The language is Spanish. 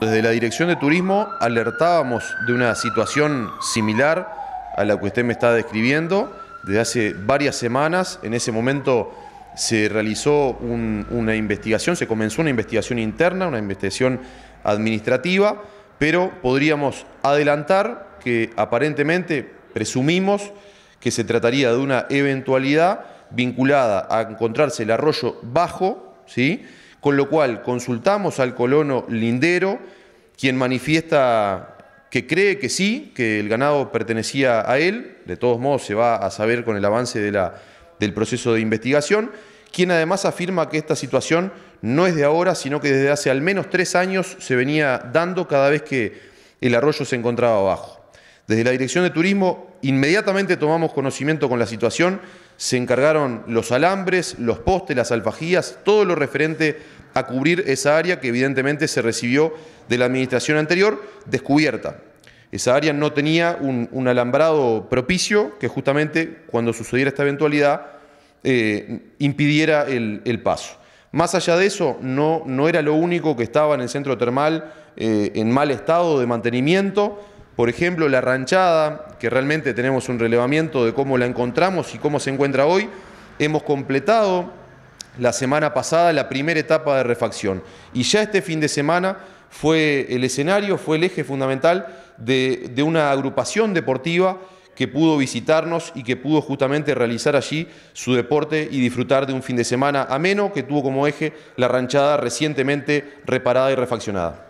Desde la Dirección de Turismo alertábamos de una situación similar a la que usted me está describiendo desde hace varias semanas. En ese momento se realizó una investigación, se comenzó una investigación interna, una investigación administrativa, pero podríamos adelantar que aparentemente presumimos que se trataría de una eventualidad vinculada a encontrarse el arroyo bajo, ¿sí? con lo cual consultamos al colono lindero, quien manifiesta que cree que sí, que el ganado pertenecía a él, de todos modos se va a saber con el avance del proceso de investigación, quien además afirma que esta situación no es de ahora, sino que desde hace al menos tres años se venía dando cada vez que el arroyo se encontraba abajo. Desde la Dirección de Turismo inmediatamente tomamos conocimiento con la situación, se encargaron los alambres, los postes, las alfajías, todo lo referente a cubrir esa área que evidentemente se recibió de la administración anterior descubierta. Esa área no tenía un, alambrado propicio que justamente cuando sucediera esta eventualidad eh, impidiera el, paso. Más allá de eso, no, no, era lo único que estaba en el centro termal eh, en mal estado de mantenimiento. Por ejemplo, la ranchada, que realmente tenemos un relevamiento de cómo la encontramos y cómo se encuentra hoy, hemos completado la semana pasada la primera etapa de refacción. Y ya este fin de semana fue el escenario, fue el eje fundamental de, una agrupación deportiva que pudo visitarnos y que pudo justamente realizar allí su deporte y disfrutar de un fin de semana ameno que tuvo como eje la ranchada recientemente reparada y refaccionada.